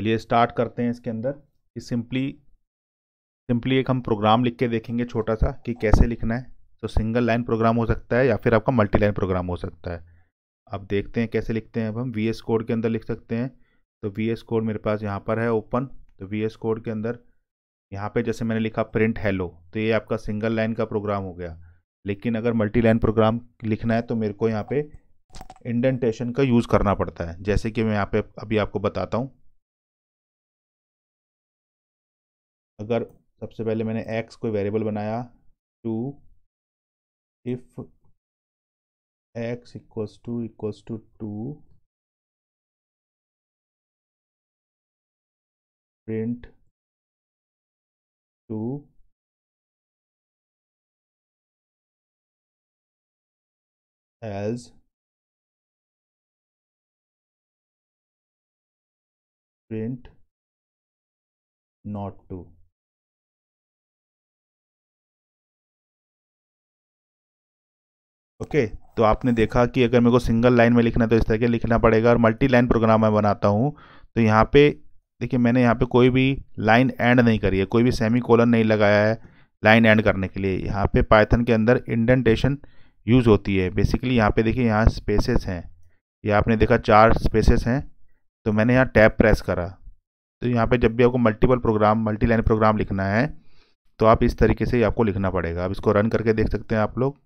चलिए स्टार्ट करते हैं इसके अंदर कि सिंपली सिंपली एक हम प्रोग्राम लिख के देखेंगे छोटा सा कि कैसे लिखना है तो सिंगल लाइन प्रोग्राम हो सकता है या फिर आपका मल्टी लाइन प्रोग्राम हो सकता है अब देखते हैं कैसे लिखते हैं अब हम वी एस कोड के अंदर लिख सकते हैं तो वी एस कोड मेरे पास यहाँ पर है ओपन तो वी एस कोड के अंदर यहाँ पे जैसे मैंने लिखा प्रिंट हैलो तो ये आपका सिंगल लाइन का प्रोग्राम हो गया लेकिन अगर मल्टी लाइन प्रोग्राम लिखना है तो मेरे को यहाँ पे इंडेंटेशन का यूज़ करना पड़ता है जैसे कि मैं यहाँ पे अभी आपको बताता हूँ अगर सबसे पहले मैंने एक्स कोई वेरिएबल बनाया two if X equals two equals two two print two else print not two okay तो आपने देखा कि अगर मेरे को सिंगल लाइन में लिखना है तो इस तरीके लिखना पड़ेगा और मल्टी लाइन प्रोग्राम मैं बनाता हूँ तो यहाँ पे देखिए मैंने यहाँ पे कोई भी लाइन एंड नहीं करी है कोई भी सेमी कोलन नहीं लगाया है लाइन एंड करने के लिए यहाँ पे पाइथन के अंदर इंडेंटेशन यूज़ होती है बेसिकली यहाँ पे देखिए यहाँ स्पेसेस हैं ये आपने देखा चार स्पेसेस हैं तो मैंने यहाँ टैप प्रेस करा तो यहाँ पे जब भी आपको multiple program multi line program लिखना है तो आप इस तरीके से ही आपको लिखना पड़ेगा अब इसको रन करके देख सकते हैं आप लोग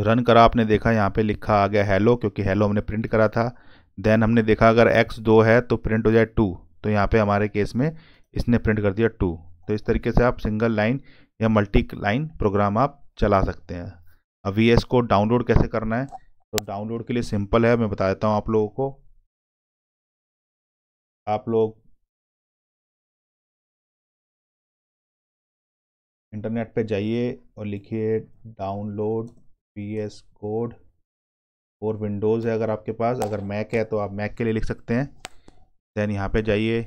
तो रन करा आपने देखा यहाँ पे लिखा आ गया हेलो क्योंकि हेलो हमने प्रिंट करा था देन हमने देखा अगर एक्स दो है तो प्रिंट हो जाए टू तो यहाँ पे हमारे केस में इसने प्रिंट कर दिया टू तो इस तरीके से आप सिंगल लाइन या मल्टी लाइन प्रोग्राम आप चला सकते हैं अब वी एस को डाउनलोड कैसे करना है तो डाउनलोड के लिए सिंपल है मैं बता देता हूँ आप लोगों को आप लोग इंटरनेट पे जाइए और लिखिए डाउनलोड पी एस कोड और विंडोज़ है अगर आपके पास अगर मैक है तो आप मैक के लिए लिख सकते हैं दैन यहाँ पे जाइए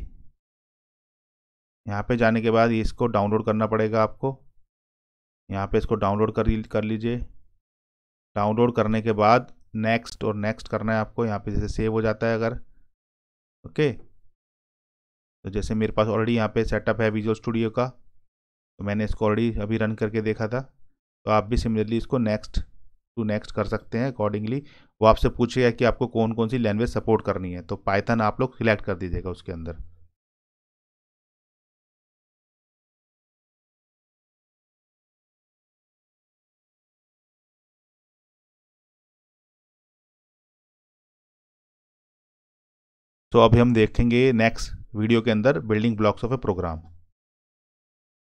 यहाँ पे जाने के बाद इसको डाउनलोड करना पड़ेगा आपको यहाँ पे इसको डाउनलोड कर कर लीजिए डाउनलोड करने के बाद नेक्स्ट और नेक्स्ट करना है आपको यहाँ पे जैसे सेव हो जाता है अगर ओके तो जैसे मेरे पास ऑलरेडी यहाँ पे सेटअप है विजुअल स्टूडियो का तो मैंने इसको ऑलरेडी अभी रन करके देखा था तो आप भी सिमिलरली इसको नेक्स्ट टू नेक्स्ट कर सकते हैं अकॉर्डिंगली वो आपसे पूछेगा कि आपको कौन कौन सी लैंग्वेज सपोर्ट करनी है तो पाइथन आप लोग सिलेक्ट कर दीजिएगा उसके अंदर तो अभी हम देखेंगे नेक्स्ट वीडियो के अंदर building blocks of a programme